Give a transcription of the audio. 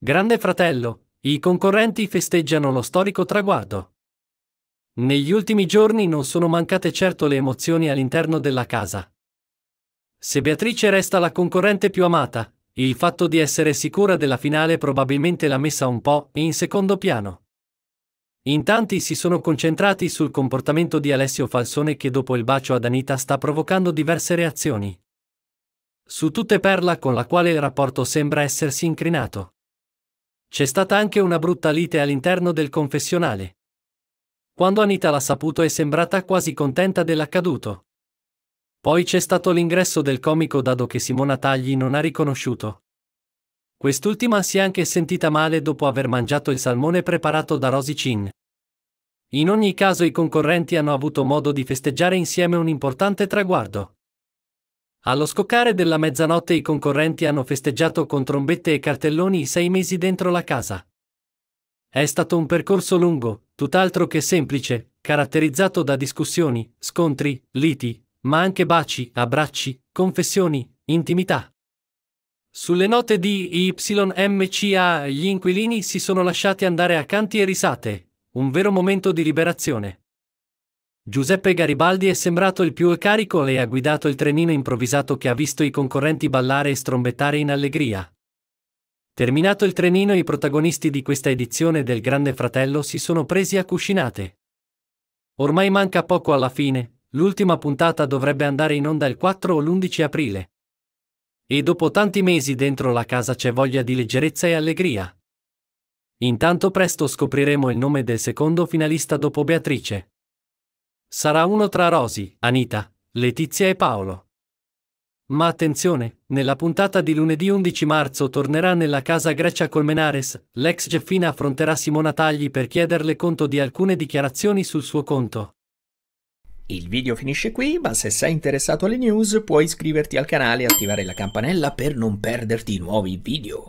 Grande fratello, i concorrenti festeggiano lo storico traguardo. Negli ultimi giorni non sono mancate certo le emozioni all'interno della casa. Se Beatrice resta la concorrente più amata, il fatto di essere sicura della finale probabilmente l'ha messa un po' in secondo piano. In tanti si sono concentrati sul comportamento di Alessio Falsone che dopo il bacio ad Anita sta provocando diverse reazioni. Su tutte Perla con la quale il rapporto sembra essersi incrinato. C'è stata anche una brutta lite all'interno del confessionale. Quando Anita l'ha saputo è sembrata quasi contenta dell'accaduto. Poi c'è stato l'ingresso del comico Dado che Simona Tagli non ha riconosciuto. Quest'ultima si è anche sentita male dopo aver mangiato il salmone preparato da Rosy Chin. In ogni caso i concorrenti hanno avuto modo di festeggiare insieme un importante traguardo. Allo scoccare della mezzanotte i concorrenti hanno festeggiato con trombette e cartelloni i sei mesi dentro la casa. È stato un percorso lungo, tutt'altro che semplice, caratterizzato da discussioni, scontri, liti, ma anche baci, abbracci, confessioni, intimità. Sulle note di YMCA gli inquilini si sono lasciati andare a canti e risate, un vero momento di liberazione. Giuseppe Garibaldi è sembrato il più carico e ha guidato il trenino improvvisato che ha visto i concorrenti ballare e strombettare in allegria. Terminato il trenino i protagonisti di questa edizione del Grande Fratello si sono presi a cuscinate. Ormai manca poco alla fine, l'ultima puntata dovrebbe andare in onda il 4 o l'11 aprile. E dopo tanti mesi dentro la casa c'è voglia di leggerezza e allegria. Intanto presto scopriremo il nome del secondo finalista dopo Beatrice. Sarà uno tra Rosy, Anita, Letizia e Paolo. Ma attenzione, nella puntata di lunedì 11 marzo tornerà nella casa Grecia Colmenares, l'ex Geffina affronterà Simona Tagli per chiederle conto di alcune dichiarazioni sul suo conto. Il video finisce qui, ma se sei interessato alle news puoi iscriverti al canale e attivare la campanella per non perderti i nuovi video.